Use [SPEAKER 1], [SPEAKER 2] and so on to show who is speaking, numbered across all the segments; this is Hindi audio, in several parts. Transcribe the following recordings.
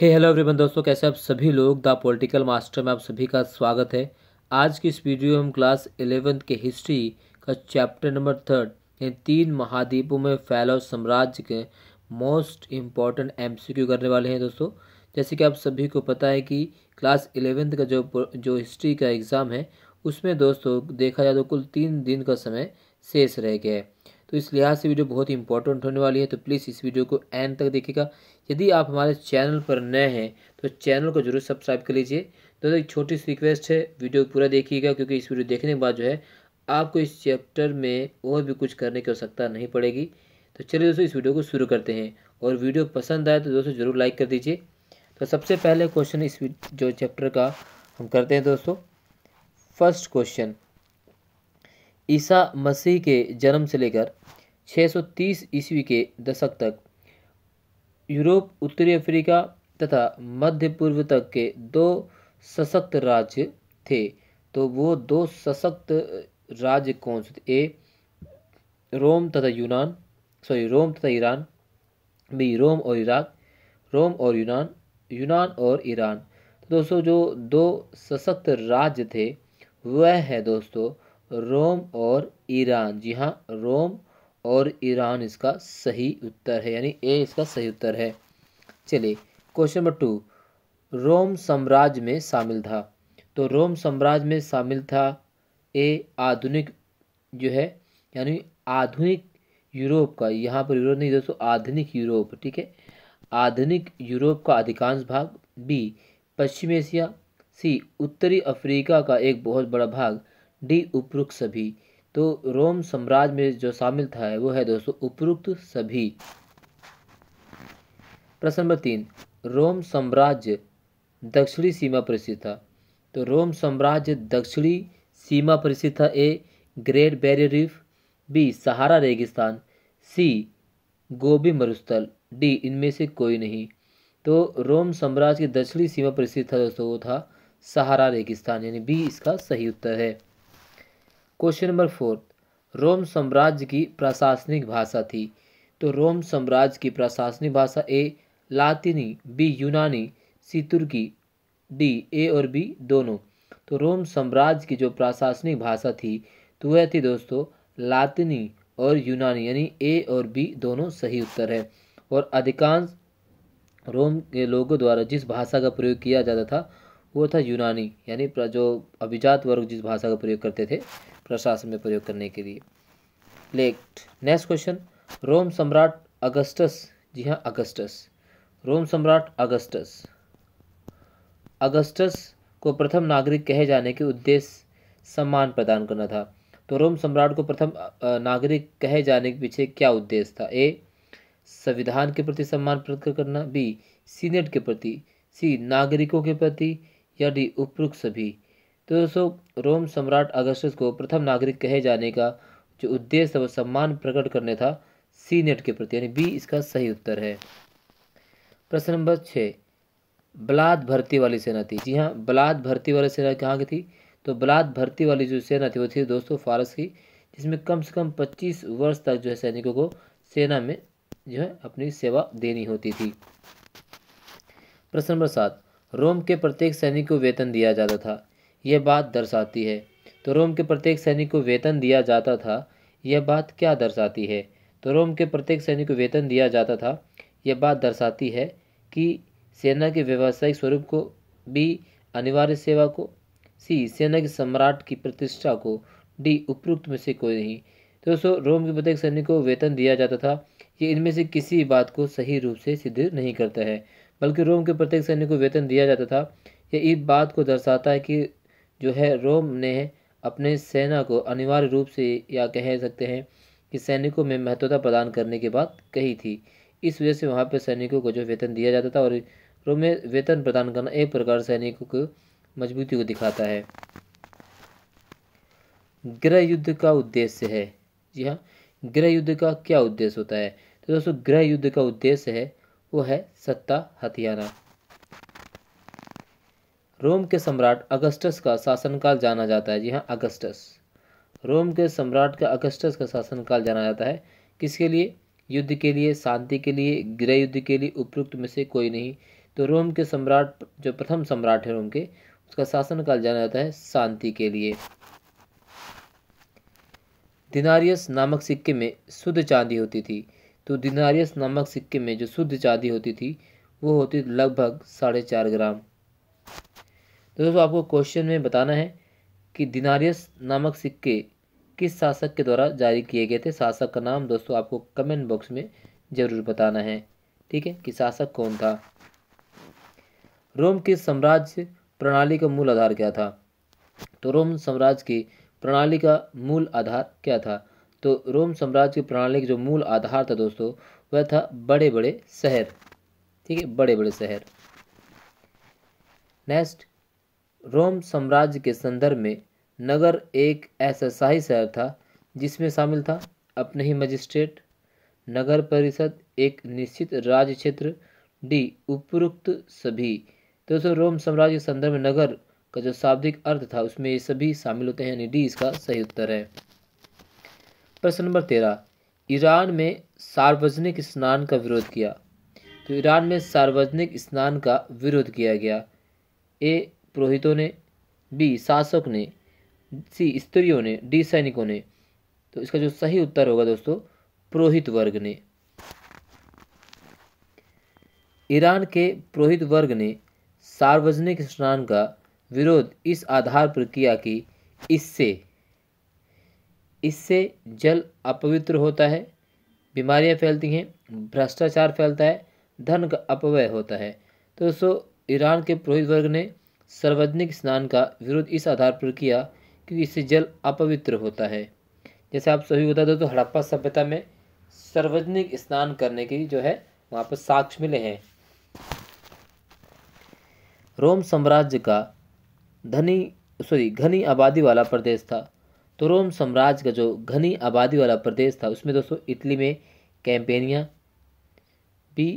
[SPEAKER 1] हे हेलो एवरीवन दोस्तों कैसे आप सभी लोग द पॉलिटिकल मास्टर में आप सभी का स्वागत है आज की इस वीडियो में हम क्लास इलेवेंथ के हिस्ट्री का चैप्टर नंबर थर्ड इन तीन महाद्वीपों में फैलाव साम्राज्य के मोस्ट इम्पॉर्टेंट एमसीक्यू करने वाले हैं दोस्तों जैसे कि आप सभी को पता है कि क्लास इलेवेंथ का जो जो हिस्ट्री का एग्ज़ाम है उसमें दोस्तों देखा जाए तो कुल तीन दिन का समय शेष रह गया है तो इस लिहाज से वीडियो बहुत ही इंपॉर्टेंट होने वाली है तो प्लीज़ इस वीडियो को एंड तक देखिएगा यदि आप हमारे चैनल पर नए हैं तो चैनल को जरूर सब्सक्राइब कर लीजिए दोस्तों एक छोटी सी रिक्वेस्ट है वीडियो पूरा देखिएगा क्योंकि इस वीडियो देखने के बाद जो है आपको इस चैप्टर में और भी कुछ करने की आवश्यकता नहीं पड़ेगी तो चलिए दोस्तों इस वीडियो को शुरू करते हैं और वीडियो पसंद आए तो दोस्तों ज़रूर लाइक कर दीजिए तो सबसे पहले क्वेश्चन इस जो चैप्टर का हम करते हैं दोस्तों फर्स्ट क्वेश्चन ईसा मसीह के जन्म से लेकर 630 ईस्वी के दशक तक यूरोप उत्तरी अफ्रीका तथा मध्य पूर्व तक के दो सशक्त राज्य थे तो वो दो सशक्त राज्य कौन से थे ए रोम तथा यूनान सॉरी रोम तथा ईरान बी रोम और इराक रोम और यूनान यूनान और ईरान तो दोस्तों जो दो सशक्त राज्य थे वह है दोस्तों रोम और ईरान जी हाँ रोम और ईरान इसका सही उत्तर है यानी ए इसका सही उत्तर है चलिए क्वेश्चन नंबर टू रोम साम्राज्य में शामिल था तो रोम साम्राज्य में शामिल था ए आधुनिक जो है यानी आधुनिक यूरोप का यहाँ पर यूरोप नहीं दोस्तों आधुनिक यूरोप ठीक है आधुनिक यूरोप का अधिकांश भाग बी पश्चिम एशिया सी उत्तरी अफ्रीका का एक बहुत बड़ा भाग डी उपरोक्त सभी तो रोम साम्राज्य में जो शामिल था वो है दोस्तों उपरोक्त सभी प्रश्न नंबर तीन रोम साम्राज्य दक्षिणी सीमा पर स्थित था तो रोम साम्राज्य दक्षिणी सीमा पर स्थित था A great barrier reef B Sahara रेगिस्तान सी गोबी मरुस्थल डी इनमें से कोई नहीं तो रोम साम्राज्य की दक्षिणी सीमा पर स्थित था दोस्तों वो था सहारा रेगिस्तान यानी बी इसका सही उत्तर है क्वेश्चन नंबर फोर्थ रोम साम्राज्य की प्रशासनिक भाषा थी तो रोम साम्राज्य की प्रशासनिक भाषा ए लातिनी बी यूनानी सी तुर्की डी ए और बी दोनों तो रोम साम्राज्य की जो प्रशासनिक भाषा थी तो वह थी दोस्तों लातिनी और यूनानी यानी ए और बी दोनों सही उत्तर है और अधिकांश रोम के लोगों द्वारा जिस भाषा का प्रयोग किया जाता था वो था यूनानी यानी जो अभिजात वर्ग जिस भाषा का प्रयोग करते थे प्रशासन में प्रयोग करने के लिए लेक्ट नेक्स्ट क्वेश्चन रोम सम्राट अगस्टस जी हाँ अगस्टस रोम सम्राट अगस्टस अगस्टस को प्रथम नागरिक कहे जाने के उद्देश्य सम्मान प्रदान करना था तो रोम सम्राट को प्रथम नागरिक कहे जाने के पीछे क्या उद्देश्य था ए संविधान के प्रति सम्मान प्रकट करना बी सीनेट के प्रति सी नागरिकों के प्रति या डी उपरोक्त सभी तो दोस्तों रोम सम्राट अगस्टस को प्रथम नागरिक कहे जाने का जो उद्देश्य व सम्मान प्रकट करने था सी नेट के प्रति यानी बी इसका सही उत्तर है प्रश्न नंबर छः बलात् भर्ती वाली सेना थी जी हाँ बलात् भर्ती वाली सेना कहाँ की थी तो बलात् भर्ती वाली जो सेना थी वो थी दोस्तों फारस की जिसमें कम से कम पच्चीस वर्ष तक जो है सैनिकों को सेना में जो है अपनी सेवा देनी होती थी प्रश्न नंबर सात रोम के प्रत्येक सैनिक को वेतन दिया जाता था यह बात दर्शाती है तो रोम के प्रत्येक सैनिक को वेतन दिया जाता था यह बात क्या दर्शाती है तो रोम के प्रत्येक सैनिक को वेतन दिया जाता था यह बात दर्शाती है कि सेना के व्यावसायिक स्वरूप को बी अनिवार्य सेवा को सी सेना के सम्राट की प्रतिष्ठा को डी उपयुक्त में से कोई नहीं तो दोस्तों रोम के प्रत्येक सैनिक को वेतन दिया जाता था ये इनमें से किसी बात को सही रूप से सिद्ध नहीं करता है बल्कि रोम के प्रत्येक सैनिक को वेतन दिया जाता था यह इस बात को दर्शाता है कि जो है रोम ने अपने सेना को अनिवार्य रूप से या कह सकते हैं कि सैनिकों में महत्वता प्रदान करने की बात कही थी इस वजह से वहाँ पर सैनिकों को जो वेतन दिया जाता था और रोम में वेतन प्रदान करना एक प्रकार सैनिकों को मजबूती को दिखाता है गृह युद्ध का उद्देश्य है जी हाँ गृह युद्ध का क्या उद्देश्य होता है तो दोस्तों गृह युद्ध का उद्देश्य है वो है सत्ता हथियाना रोम के सम्राट अगस्टस का शासनकाल जाना जाता है जी हाँ अगस्टस रोम के सम्राट का अगस्टस का शासनकाल जाना जाता है किसके लिए युद्ध के लिए शांति के लिए गृह युद्ध के लिए उपयुक्त में से कोई नहीं तो रोम के सम्राट जो प्रथम सम्राट है रोम के उसका शासनकाल जाना जाता है शांति के लिए दिनारियस नामक सिक्के में शुद्ध चांदी होती थी तो दिनारियस नामक सिक्के में जो शुद्ध चांदी होती थी वो होती लगभग साढ़े चार ग्राम तो दोस्तों आपको क्वेश्चन में बताना है कि दिनारियस नामक सिक्के किस शासक के द्वारा जारी किए गए थे शासक का नाम दोस्तों आपको कमेंट बॉक्स में ज़रूर बताना है ठीक है कि शासक कौन था रोम के साम्राज्य प्रणाली का मूल आधार क्या था तो रोम साम्राज्य की प्रणाली का मूल आधार क्या था तो रोम साम्राज्य की प्रणाली का जो मूल आधार था दोस्तों वह था बड़े बड़े शहर ठीक है बड़े बड़े शहर नेक्स्ट रोम साम्राज्य के संदर्भ में नगर एक ऐसा शाही शहर था जिसमें शामिल था अपने ही मजिस्ट्रेट नगर परिषद एक निश्चित राज्य क्षेत्र डी उपरोक्त सभी तो दोस्तों रोम साम्राज्य के संदर्भ में नगर का जो शाब्दिक अर्थ था उसमें ये सभी शामिल होते हैं यानी डी इसका सही उत्तर है प्रश्न नंबर तेरह ईरान में सार्वजनिक स्नान का विरोध किया तो ईरान में सार्वजनिक स्नान का विरोध किया गया ए पुरोहितों ने बी शासक ने सी स्त्रियों ने डी सैनिकों ने तो इसका जो सही उत्तर होगा दोस्तों पुरोहित वर्ग ने ईरान के पुरोहित वर्ग ने सार्वजनिक स्नान का विरोध इस आधार पर किया कि इससे इससे जल अपवित्र होता है बीमारियां फैलती हैं भ्रष्टाचार फैलता है धन का अपव्यय होता है तो दोस्तों ईरान के पुरोहित वर्ग ने सार्वजनिक स्नान का विरोध इस आधार पर किया क्योंकि इससे जल अपवित्र होता है जैसे आप सभी बता दो तो हड़प्पा सभ्यता में सार्वजनिक स्नान करने की जो है वहाँ पर साक्ष्य मिले हैं रोम साम्राज्य का धनी सॉरी घनी आबादी वाला प्रदेश था तो रोम साम्राज्य का जो घनी आबादी वाला प्रदेश था उसमें दोस्तों इटली में कैंपेनिया भी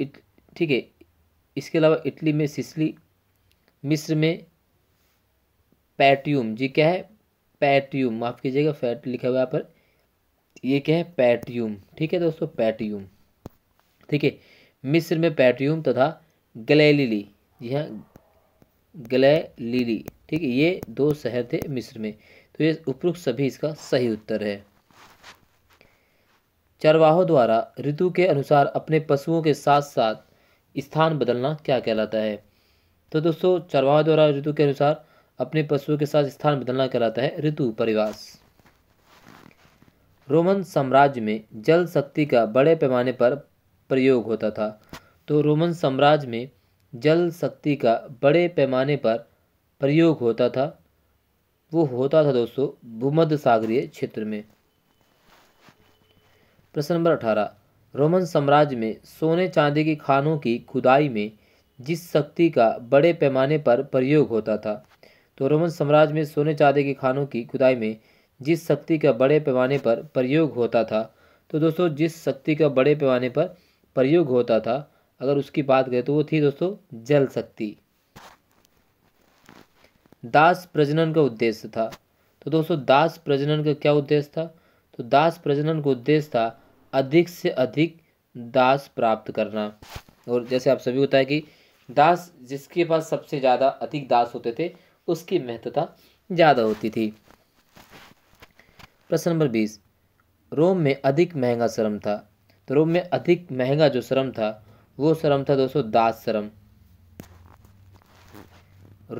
[SPEAKER 1] ठीक है इसके अलावा इटली में सिसली मिस्र में पैट्यूम जी क्या है पैट्यूम माफ़ कीजिएगा फैट लिखा हुआ पर ये क्या है पैट्यूम ठीक है दोस्तों पैट्यूम ठीक है मिस्र में पैट्यूम तथा गलेलीली जी हाँ गलेलीली ठीक है ये दो शहर थे मिस्र में तो ये उपरोक्त सभी इसका सही उत्तर है चरवाहों द्वारा ऋतु के अनुसार अपने पशुओं के साथ साथ स्थान बदलना क्या कहलाता है तो दोस्तों चरवाहा द्वारा ऋतु के अनुसार अपने पशुओं के साथ स्थान बदलना कहलाता है ऋतु परिवास रोमन साम्राज्य में जल शक्ति का बड़े पैमाने पर प्रयोग होता था तो रोमन साम्राज्य में जल शक्ति का बड़े पैमाने पर प्रयोग होता था वो होता था दोस्तों भूमध्य सागरीय क्षेत्र में प्रश्न नंबर अठारह रोमन साम्राज्य में सोने चांदी की खानों की खुदाई में जिस शक्ति का बड़े पैमाने पर प्रयोग होता था तो रोमन साम्राज्य में सोने चांदी के खानों की खुदाई में जिस शक्ति का बड़े पैमाने पर प्रयोग होता था तो दोस्तों जिस शक्ति का बड़े पैमाने पर प्रयोग होता था अगर उसकी बात करें तो वो थी दोस्तों जल शक्ति दास प्रजनन का उद्देश्य था तो दोस्तों दास प्रजनन का क्या उद्देश्य था तो दास प्रजनन का उद्देश्य था अधिक से अधिक दास प्राप्त करना और जैसे आप सभी बताए कि दास जिसके पास सबसे ज़्यादा अधिक दास होते थे उसकी महत्वता ज़्यादा होती थी प्रश्न नंबर बीस रोम में अधिक महंगा श्रम था तो रोम में अधिक महंगा जो श्रम था वो श्रम था दोस्तों दास श्रम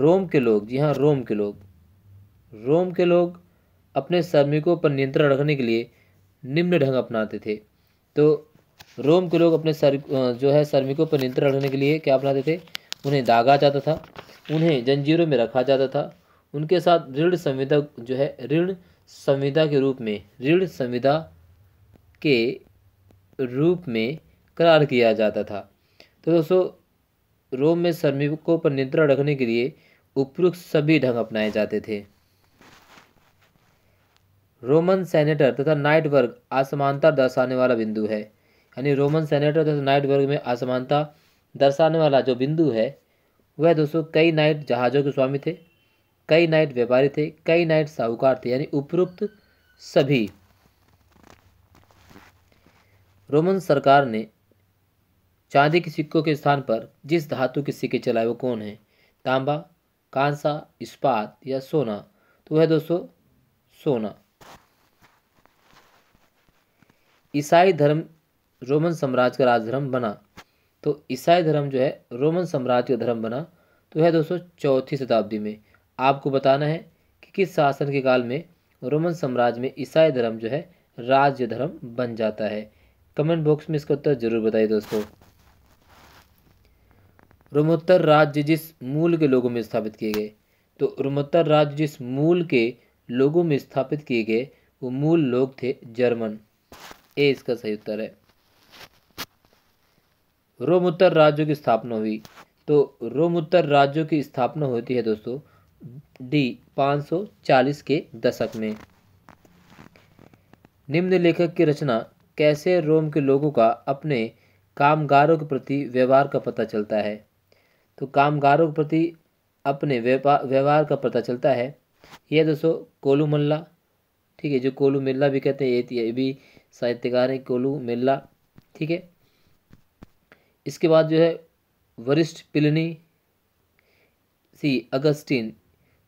[SPEAKER 1] रोम के लोग जी हाँ रोम के लोग रोम के लोग अपने श्रमिकों पर नियंत्रण रखने के लिए निम्न ढंग अपनाते थे तो रोम के लोग अपने सर जो है श्रमिकों पर नियंत्रण रखने के लिए क्या अपनाते थे उन्हें दागा जाता था उन्हें जंजीरों में रखा जाता था उनके साथ ऋण संविदा जो है ऋण संविदा के रूप में ऋण संविदा के रूप में करार किया जाता था तो दोस्तों रोम में श्रमिकों पर नियंत्रण रखने के लिए उपयुक्त सभी ढंग अपनाए जाते थे रोमन सेनेटर तथा नाइट वर्ग असमानता दर्शाने वाला बिंदु है यानी रोमन सेनेटर तथा नाइट वर्ग में असमानता दर्शाने वाला जो बिंदु है वह दोस्तों कई नाइट जहाज़ों के स्वामी थे कई नाइट व्यापारी थे कई नाइट साहूकार थे यानी उपरोक्त सभी रोमन सरकार ने चांदी के सिक्कों के स्थान पर जिस धातु के सिक्के चलाए वो कौन है तांबा कांसा इस्पात या सोना तो वह दोस्तों सोना ईसाई धर्म रोमन साम्राज्य का राजधर्म बना तो ईसाई धर्म जो है रोमन साम्राज्य का धर्म बना तो है दोस्तों चौथी शताब्दी में आपको बताना है कि किस शासन के काल में रोमन साम्राज्य में ईसाई धर्म जो है राज्य धर्म बन जाता है कमेंट बॉक्स में इसका उत्तर जरूर बताइए दोस्तों रोमोत्तर राज्य जिस मूल के लोगों में स्थापित किए गए तो रोमोत्तर राज्य जिस मूल के लोगों में स्थापित किए गए वो मूल लोग थे जर्मन ए इसका सही उत्तर है रोमोत्तर राज्यों की स्थापना हुई तो रोमोत्तर राज्यों की स्थापना होती है दोस्तों डी 540 के दशक में निम्न लेखक की रचना कैसे रोम के लोगों का अपने कामगारों के प्रति व्यवहार का पता चलता है तो कामगारों के प्रति अपने व्यवहार का पता चलता है यह दोस्तों कोलू मल्ला ठीक है जो कोलू मिल्ला भी कहते हैं ये भी साहित्यकार है कोलू मेला ठीक है इसके बाद जो है वरिष्ठ पिलनी सी अगस्टीन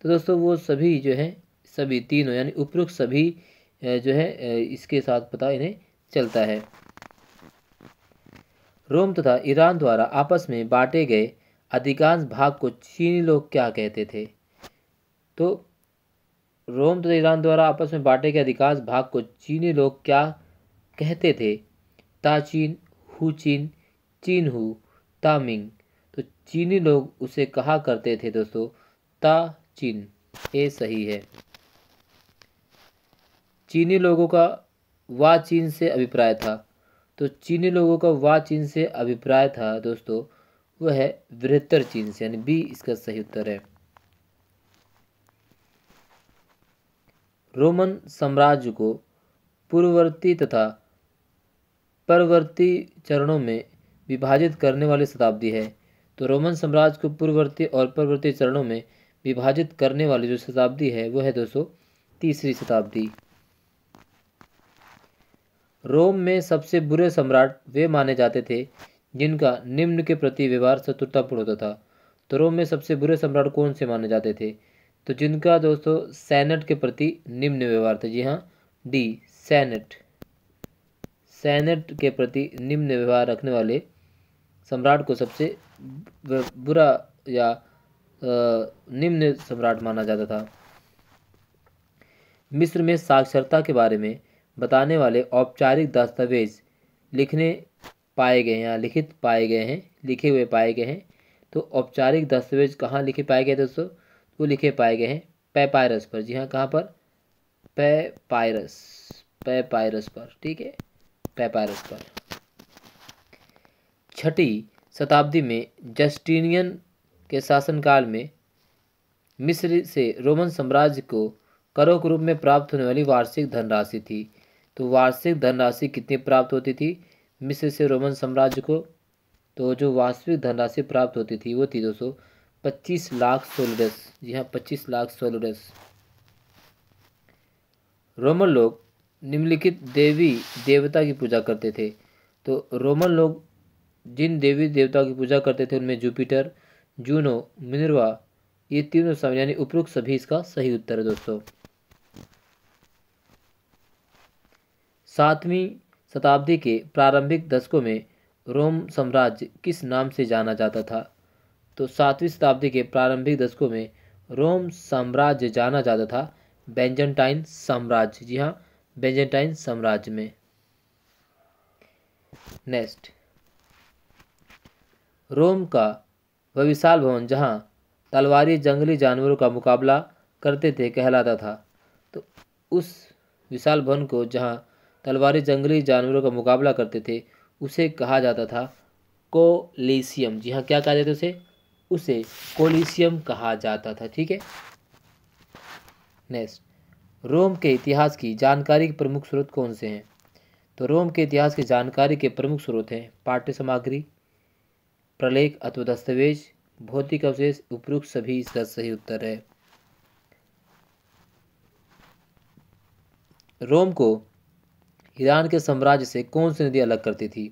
[SPEAKER 1] तो दोस्तों वो सभी जो है सभी तीनों यानी उपरोक्त सभी जो है इसके साथ पता इन्हें चलता है रोम तथा ईरान द्वारा आपस में बांटे गए अधिकांश भाग को चीनी लोग क्या कहते थे तो रोम तथा ईरान द्वारा आपस में बांटे गए अधिकांश भाग को चीनी लोग क्या कहते थे ताचीन हुचीन चीनहू तामिंग तो चीनी लोग उसे कहा करते थे दोस्तों ता चीन ये सही है चीनी लोगों का वा चीन से अभिप्राय था तो चीनी लोगों का वा चीन से अभिप्राय था दोस्तों वह है बृहत्तर चीन से यानी बी इसका सही उत्तर है रोमन साम्राज्य को पूर्ववर्ती तथा परवर्ती चरणों में विभाजित करने वाली शताब्दी है तो रोमन साम्राज्य को पूर्ववर्ती और परवर्ती चरणों में विभाजित करने वाली जो शताब्दी है वह है दोस्तों तीसरी शताब्दी रोम में सबसे बुरे सम्राट वे माने जाते थे जिनका निम्न के प्रति व्यवहार शत्रुतापूर्ण होता था तो रोम में सबसे बुरे सम्राट कौन से माने जाते थे तो जिनका दोस्तों सैनेट के प्रति निम्न व्यवहार था जी हाँ डी सैनेट सैनेट के प्रति निम्न व्यवहार रखने वाले सम्राट को सबसे बुरा या निम्न सम्राट माना जाता था मिस्र में साक्षरता के बारे में बताने वाले औपचारिक दस्तावेज लिखने पाए गए हैं या लिखित पाए गए हैं लिखे हुए पाए गए हैं तो औपचारिक दस्तावेज कहाँ लिखे पाए गए दोस्तों वो लिखे पाए गए हैं पेपायरस पर जी हाँ कहाँ पर पेपायरस पेपायरस पर ठीक है पेपायरस पर छठी शताब्दी में जस्टिनियन के शासनकाल में मिस्र से रोमन साम्राज्य को करों के रूप में प्राप्त होने वाली वार्षिक धनराशि थी तो वार्षिक धनराशि कितनी प्राप्त होती थी मिस्र से रोमन साम्राज्य को तो जो वास्तविक धनराशि प्राप्त होती थी वो थी दोस्तों पच्चीस लाख सोलोडस जी हाँ पच्चीस लाख सोलोडस रोमन लोग निम्नलिखित देवी देवता की पूजा करते थे तो रोमन लोग जिन देवी देवताओं की पूजा करते थे उनमें जुपिटर जूनो मिनरवा ये तीनों शामिल यानी उपरोक्त सभी इसका सही उत्तर है दोस्तों सातवीं शताब्दी के प्रारंभिक दशकों में रोम साम्राज्य किस नाम से जाना जाता था तो सातवीं शताब्दी के प्रारंभिक दशकों में रोम साम्राज्य जाना जाता था बेंजेंटाइन साम्राज्य जी हाँ बेंजेंटाइन साम्राज्य में नेक्स्ट रोम का वह विशाल भवन जहाँ तलवारी जंगली जानवरों का मुकाबला करते थे कहलाता था तो उस विशाल भवन को जहाँ तलवारी जंगली जानवरों का मुकाबला करते थे उसे कहा जाता था कोलिसियम जी हाँ क्या कहा जाता उसे उसे कोलिसियम कहा जाता था ठीक है नेक्स्ट रोम के इतिहास की जानकारी के प्रमुख स्रोत कौन से हैं तो रोम के इतिहास की जानकारी के प्रमुख स्रोत हैं पाठ्य सामग्री प्रलेख अथवा दस्तावेज भौतिक अवशेष उपयुक्त सभी इसका सही उत्तर है रोम को ईरान के साम्राज्य से कौन सी नदी अलग करती थी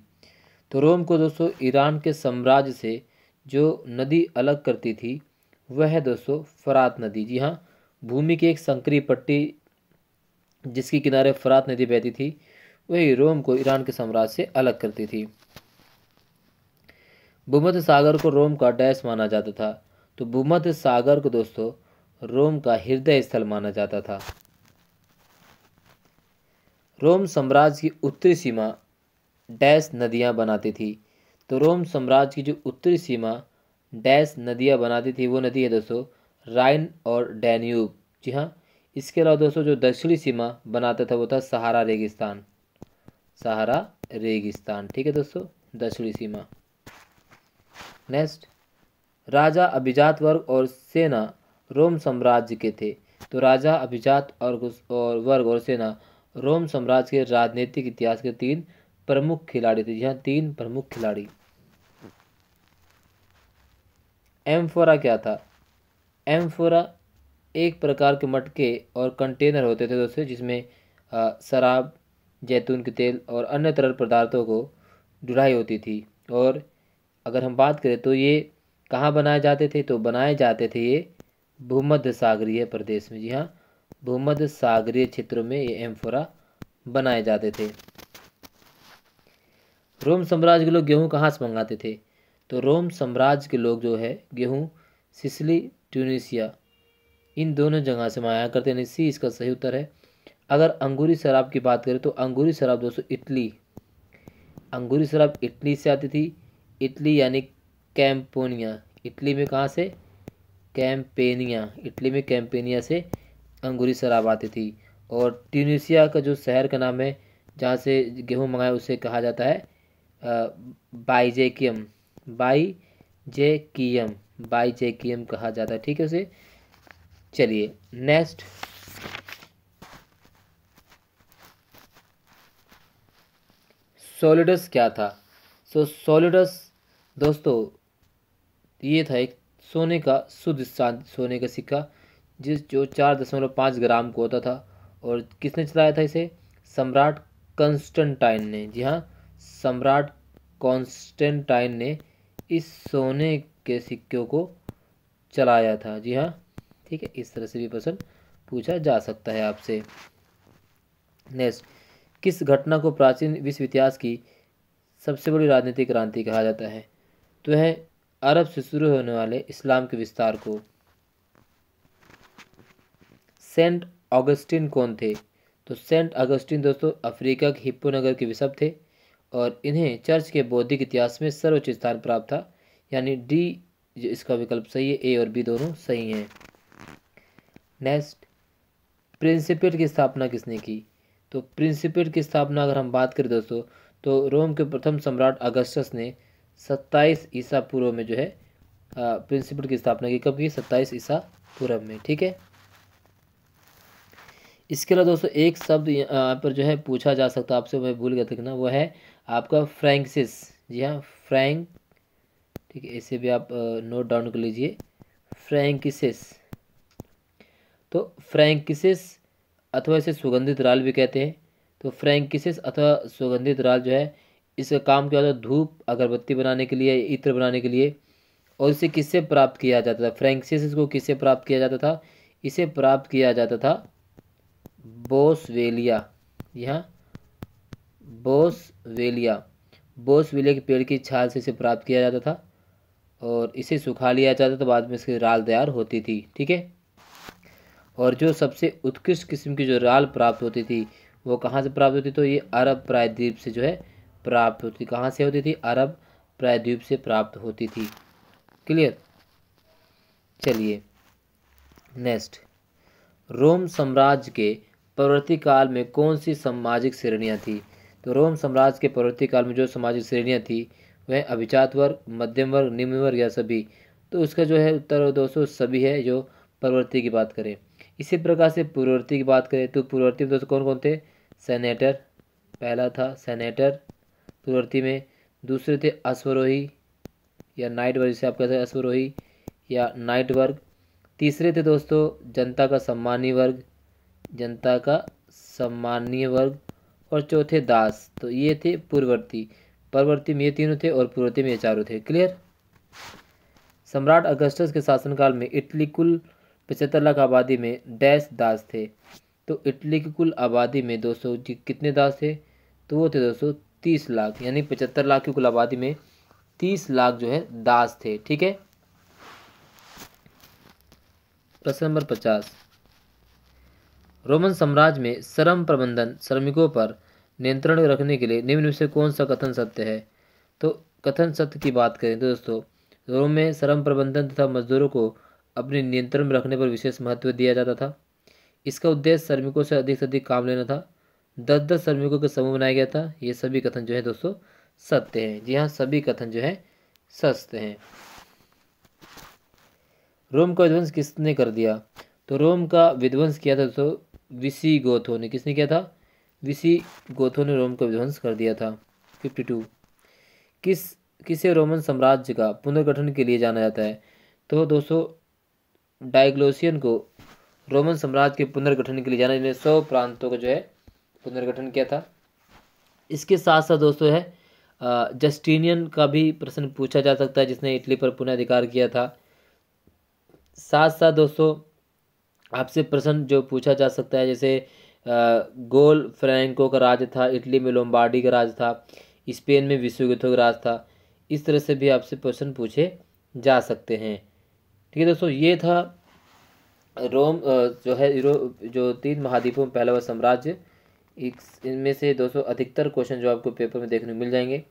[SPEAKER 1] तो रोम को दोस्तों ईरान के साम्राज्य से जो नदी अलग करती थी वह है दोस्तों फरात नदी जी हाँ भूमि की एक संकरी पट्टी जिसकी किनारे फरात नदी बहती थी वही रोम को ईरान के साम्राज्य से अलग करती थी भूमध्य सागर को रोम का डैश माना जाता था तो भूमध्य सागर को दोस्तों रोम का हृदय स्थल माना जाता था रोम साम्राज्य की उत्तरी सीमा डैश नदियाँ बनाती थी तो रोम साम्राज्य की जो उत्तरी सीमा डैश नदियाँ बनाती थी वो नदी है दोस्तों राइन और डैन्यूब जी हाँ इसके अलावा दोस्तों जो दक्षिणी सीमा बनाता था वो था सहारा रेगिस्तान सहारा रेगिस्तान ठीक है दोस्तों दक्षिणी सीमा नेक्स्ट राजा अभिजात वर्ग और सेना रोम साम्राज्य के थे तो राजा अभिजात और और वर्ग और सेना रोम साम्राज्य के राजनीतिक इतिहास के तीन प्रमुख खिलाड़ी थे यहाँ तीन प्रमुख खिलाड़ी एम्फोरा क्या था एम्फोरा एक प्रकार के मटके और कंटेनर होते थे दोस्तों जिसमें शराब जैतून के तेल और अन्य तरल पदार्थों को डुलाई होती थी और अगर हम बात करें तो ये कहाँ बनाए जाते थे तो बनाए जाते थे ये भूमध्य सागरीय प्रदेश में जी हाँ भूमध्य सागरीय क्षेत्रों में ये एम्फोरा बनाए जाते थे रोम साम्राज्य के लोग गेहूँ कहाँ से मंगाते थे तो रोम साम्राज्य के लोग जो है गेहूँ सिसली ट्यूनिशिया इन दोनों जगह से मंगाया करते हैं सी इसका सही उत्तर है अगर अंगूरी शराब की बात करें तो अंगूरी शराब दोस्तों इटली अंगूरी शराब इटली से आती थी इटली यानी कैम्पोनिया इटली में कहाँ से कैम्पेनिया इटली में कैम्पेनिया से अंगूरी शराब आती थी और ट्यूनिशिया का जो शहर का नाम है जहाँ से गेहूँ मंगाया उसे कहा जाता है बाइजेकियम बाई जेकियम बाई जेकियम कहा जाता है ठीक है उसे चलिए नेक्स्ट सोलिडस क्या था सो सोलिडस दोस्तों ये था एक सोने का शुद्ध सोने का सिक्का जिस जो चार दशमलव पाँच ग्राम को होता था और किसने चलाया था इसे सम्राट कंस्टेंटाइन ने जी हाँ सम्राट कॉन्स्टेंटाइन ने इस सोने के सिक्कों को चलाया था जी हाँ ठीक है इस तरह से भी प्रश्न पूछा जा सकता है आपसे नेक्स्ट किस घटना को प्राचीन विश्व इतिहास की सबसे बड़ी राजनीतिक क्रांति कहा जाता है तो है अरब से शुरू होने वाले इस्लाम के विस्तार को सेंट ऑगस्टिन कौन थे तो सेंट अगस्टिन दोस्तों अफ्रीका के हिप्पो नगर के विषप थे और इन्हें चर्च के बौद्धिक इतिहास में सर्वोच्च स्थान प्राप्त था यानी डी इसका विकल्प सही है ए और बी दोनों सही हैं नेक्स्ट प्रिंसिपेट की स्थापना किसने की तो प्रिंसिपेट की स्थापना अगर हम बात करें दोस्तों तो रोम के प्रथम सम्राट अगस्टस ने सत्ताईस ईसा पूर्व में जो है प्रिंसिपल की स्थापना की कब की सत्ताईस ईसा पूर्व में ठीक है इसके अलावा दोस्तों एक शब्द यहाँ पर जो है पूछा जा सकता है आपसे मैं भूल गया था ना वो है आपका फ्रैंक्सिस जी हाँ फ्रैंक ठीक है इसे भी आप नोट डाउन कर लीजिए फ्रैंकिसिस तो फ्रैंकिसिस अथवा इसे सुगंधित राल भी कहते हैं तो फ्रैंकिसिस अथवा सुगंधित राल जो है इसका काम क्या होता है धूप अगरबत्ती बनाने के लिए इत्र बनाने के लिए और इसे किससे प्राप्त किया जाता था फ्रेंक्सिस को किससे प्राप्त किया जाता था इसे प्राप्त किया जाता था बोसवेलिया यहाँ बोसवेलिया बोसवेलिया के पेड़ की छाल से इसे प्राप्त किया जाता था और इसे सुखा लिया जाता था तो बाद में इसकी राल तैयार होती थी ठीक है और जो सबसे उत्कृष्ट किस्म की जो राल प्राप्त होती थी वो कहाँ से प्राप्त होती तो ये अरब प्रायद्वीप से जो है प्राप्त होती थी कहाँ से होती थी अरब प्रायद्वीप से प्राप्त होती थी क्लियर चलिए नेक्स्ट रोम साम्राज्य के प्रवृत्ति काल में कौन सी सामाजिक श्रेणियाँ थी तो रोम साम्राज्य के प्रवृत्ति काल में जो सामाजिक श्रेणियाँ थी वह अभिजात वर्ग मध्यम वर्ग निम्न वर्ग या सभी तो उसका जो है उत्तर दोस्तों सभी है जो प्रवृत्ति की बात करें इसी प्रकार से पूर्ववर्ती की बात करें तो पूर्ववर्ती में दोस्तों कौन कौन थे सेनेटर पहला था सेनेटर सुदवर्ती में दूसरे थे अश्वरोही या नाइट वर्ग जिसे आप कहते हैं अश्वरोही या नाइट वर्ग तीसरे थे दोस्तों जनता का सम्मानीय वर्ग जनता का सम्मानीय वर्ग और चौथे दास तो ये थे पूर्ववर्ती परवर्ती में ये तीनों थे और पूर्ववर्ती में ये चारों थे क्लियर सम्राट अगस्टस के शासनकाल में इटली कुल पचहत्तर लाख आबादी में डैश दास थे तो इटली की कुल आबादी में दोस्तों जी कितने दास थे तो वो थे दोस्तों तीस लाख यानी पचहत्तर लाख की कुल आबादी में तीस लाख जो है दास थे ठीक है प्रश्न नंबर पचास रोमन साम्राज्य में श्रम प्रबंधन श्रमिकों पर नियंत्रण रखने के लिए निम्न से कौन सा कथन सत्य है तो कथन सत्य की बात करें तो दोस्तों रोम में श्रम प्रबंधन तथा मजदूरों को अपने नियंत्रण में रखने पर विशेष महत्व दिया जाता था इसका उद्देश्य श्रमिकों से अधिक से अधिक काम लेना था दस दस श्रमिकों का समूह बनाया गया था ये सभी कथन जो है दोस्तों सत्य हैं जी हाँ सभी कथन जो है सस्त हैं रोम का विध्वंस किसने कर दिया तो रोम का विध्वंस किया था दोस्तों विसी गोथो ने किसने किया था विसी गोथो ने रोम का विध्वंस कर दिया था फिफ्टी टू किस किसे रोमन साम्राज्य का पुनर्गठन के लिए जाना जाता है तो दोस्तों डायग्लोसियन को रोमन साम्राज्य के पुनर्गठन के लिए जाना जिन्हें सौ प्रांतों का जो है पुनर्गठन किया था इसके साथ साथ दोस्तों है जस्टिनियन का भी प्रश्न पूछा जा सकता है जिसने इटली पर पुनः अधिकार किया था साथ साथ दोस्तों आपसे प्रश्न जो पूछा जा सकता है जैसे गोल फ्रैंको का राज था इटली में लोम्बार्डी का राज था स्पेन में विश्व युद्धों का राज था इस तरह से भी आपसे प्रश्न पूछे जा सकते हैं ठीक है दोस्तों ये था रोम जो है जो तीन महाद्वीपों में पहला हुआ साम्राज्य इनमें से दोस्तों अधिकतर क्वेश्चन जो आपको पेपर में देखने को मिल जाएंगे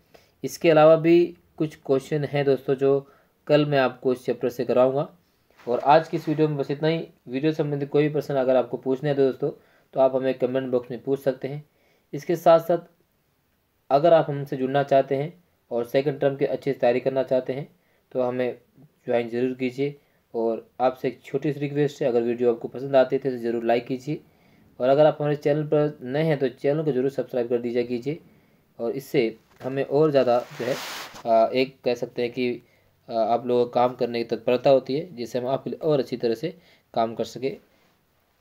[SPEAKER 1] इसके अलावा भी कुछ क्वेश्चन हैं दोस्तों जो कल मैं आपको इस चैप्टर से कराऊंगा और आज की इस वीडियो में बस इतना ही वीडियो संबंधित कोई भी प्रश्न अगर आपको पूछना है तो दोस्तों तो आप हमें कमेंट बॉक्स में पूछ सकते हैं इसके साथ साथ अगर आप हमसे जुड़ना चाहते हैं और सेकंड टर्म की अच्छी तैयारी करना चाहते हैं तो हमें ज्वाइन ज़रूर कीजिए और आपसे एक छोटी सी रिक्वेस्ट है अगर वीडियो आपको पसंद आती है तो ज़रूर लाइक कीजिए और अगर आप हमारे चैनल पर नए हैं तो चैनल को जरूर सब्सक्राइब कर दीजिए कीजिए और इससे हमें और ज़्यादा जो है एक कह सकते हैं कि आप लोगों को काम करने की तत्परता होती है जिससे हम आपके लिए और अच्छी तरह से काम कर सके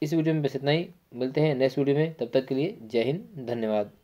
[SPEAKER 1] इस वीडियो में बस इतना ही मिलते हैं नेक्स्ट वीडियो में तब तक के लिए जय हिंद धन्यवाद